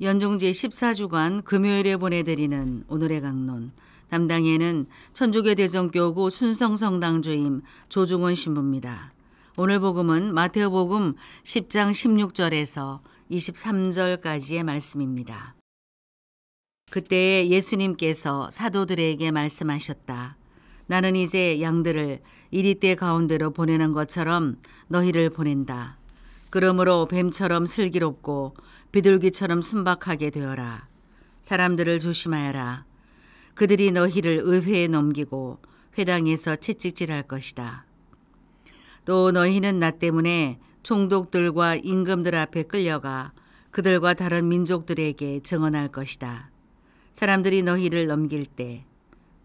연종제 14주간 금요일에 보내드리는 오늘의 강론 담당에는 천주교 대전교구 순성성당주임 조중원 신부입니다. 오늘 복음은 마태복음 10장 16절에서 23절까지의 말씀입니다. 그때 예수님께서 사도들에게 말씀하셨다. 나는 이제 양들을 이리 때 가운데로 보내는 것처럼 너희를 보낸다. 그러므로 뱀처럼 슬기롭고 비둘기처럼 순박하게 되어라. 사람들을 조심하여라. 그들이 너희를 의회에 넘기고 회당에서 채찍질할 것이다. 또 너희는 나 때문에 총독들과 임금들 앞에 끌려가 그들과 다른 민족들에게 증언할 것이다. 사람들이 너희를 넘길 때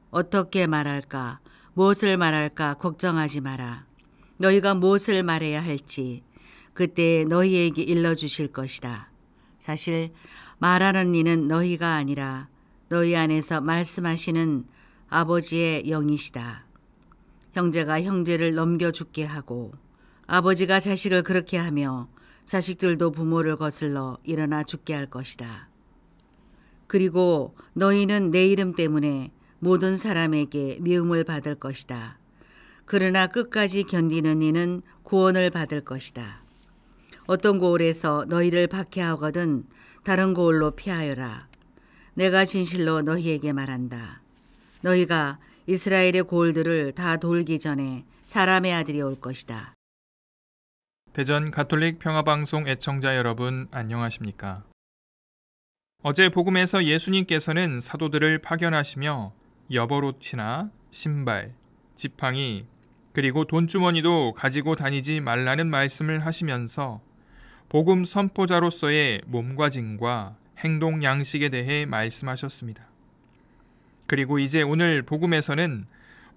어떻게 말할까, 무엇을 말할까 걱정하지 마라. 너희가 무엇을 말해야 할지 그때 너희에게 일러 주실 것이다. 사실 말하는 이는 너희가 아니라 너희 안에서 말씀하시는 아버지의 영이시다. 형제가 형제를 넘겨 죽게 하고 아버지가 자식을 그렇게 하며 자식들도 부모를 거슬러 일어나 죽게 할 것이다. 그리고 너희는 내 이름 때문에 모든 사람에게 미움을 받을 것이다. 그러나 끝까지 견디는 이는 구원을 받을 것이다. 어떤 고을에서 너희를 박해하거든 다른 고을로 피하여라. 내가 진실로 너희에게 말한다. 너희가 이스라엘의 고을들을 다 돌기 전에 사람의 아들이 올 것이다. 대전 가톨릭 평화방송 애청자 여러분 안녕하십니까? 어제 복음에서 예수님께서는 사도들을 파견하시며 여버옷이나 신발, 지팡이, 그리고 돈주머니도 가지고 다니지 말라는 말씀을 하시면서 복음 선포자로서의 몸과진과 행동 양식에 대해 말씀하셨습니다. 그리고 이제 오늘 복음에서는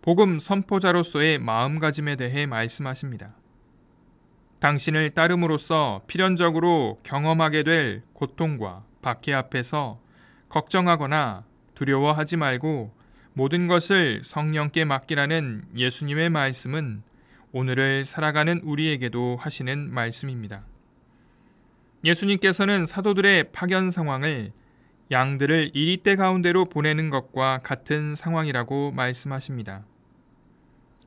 복음 선포자로서의 마음가짐에 대해 말씀하십니다. 당신을 따름으로써 필연적으로 경험하게 될 고통과 박해 앞에서 걱정하거나 두려워하지 말고 모든 것을 성령께 맡기라는 예수님의 말씀은 오늘을 살아가는 우리에게도 하시는 말씀입니다. 예수님께서는 사도들의 파견 상황을 양들을 이리때 가운데로 보내는 것과 같은 상황이라고 말씀하십니다.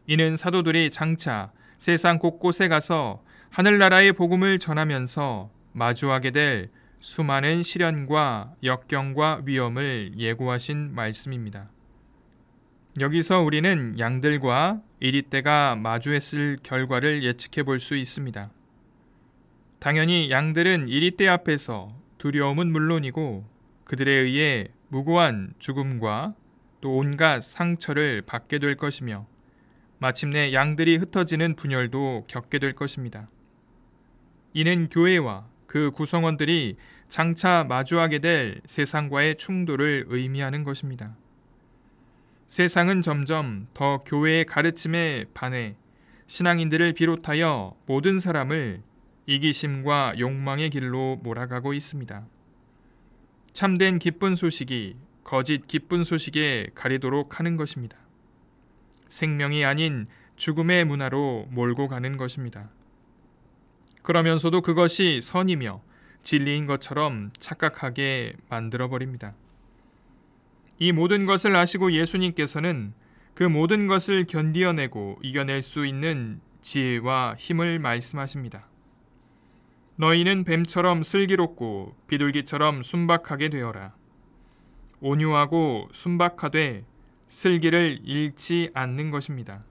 이는 사도들이 장차 세상 곳곳에 가서 하늘나라의 복음을 전하면서 마주하게 될 수많은 시련과 역경과 위험을 예고하신 말씀입니다. 여기서 우리는 양들과 이리때가 마주했을 결과를 예측해 볼 수 있습니다. 당연히 양들은 이리떼 앞에서 두려움은 물론이고 그들에 의해 무고한 죽음과 또 온갖 상처를 받게 될 것이며 마침내 양들이 흩어지는 분열도 겪게 될 것입니다. 이는 교회와 그 구성원들이 장차 마주하게 될 세상과의 충돌을 의미하는 것입니다. 세상은 점점 더 교회의 가르침에 반해 신앙인들을 비롯하여 모든 사람을 이기심과 욕망의 길로 몰아가고 있습니다. 참된 기쁜 소식이 거짓 기쁜 소식에 가리도록 하는 것입니다. 생명이 아닌 죽음의 문화로 몰고 가는 것입니다. 그러면서도 그것이 선이며 진리인 것처럼 착각하게 만들어버립니다. 이 모든 것을 아시고 예수님께서는 그 모든 것을 견디어내고 이겨낼 수 있는 지혜와 힘을 말씀하십니다. 너희는 뱀처럼 슬기롭고 비둘기처럼 순박하게 되어라. 온유하고 순박하되 슬기를 잃지 않는 것입니다.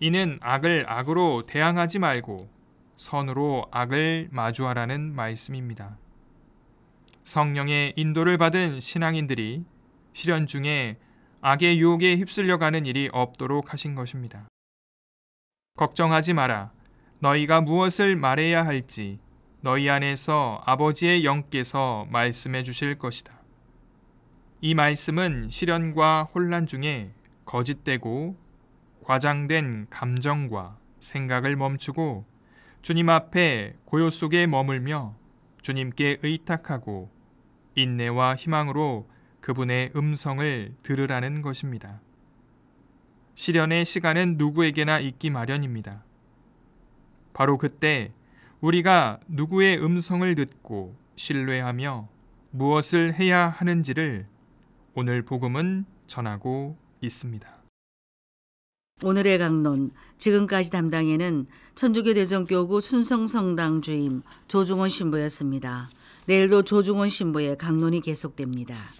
이는 악을 악으로 대항하지 말고 선으로 악을 마주하라는 말씀입니다. 성령의 인도를 받은 신앙인들이 시련 중에 악의 유혹에 휩쓸려가는 일이 없도록 하신 것입니다. 걱정하지 마라. 너희가 무엇을 말해야 할지 너희 안에서 아버지의 영께서 말씀해 주실 것이다. 이 말씀은 시련과 혼란 중에 거짓되고 과장된 감정과 생각을 멈추고 주님 앞에 고요 속에 머물며 주님께 의탁하고 인내와 희망으로 그분의 음성을 들으라는 것입니다. 시련의 시간은 누구에게나 있기 마련입니다. 바로 그때 우리가 누구의 음성을 듣고 신뢰하며 무엇을 해야 하는지를 오늘 복음은 전하고 있습니다. 오늘의 강론 지금까지 담당에는 천주교 대전교구 순성성당 주임 조중원 신부였습니다. 내일도 조중원 신부의 강론이 계속됩니다.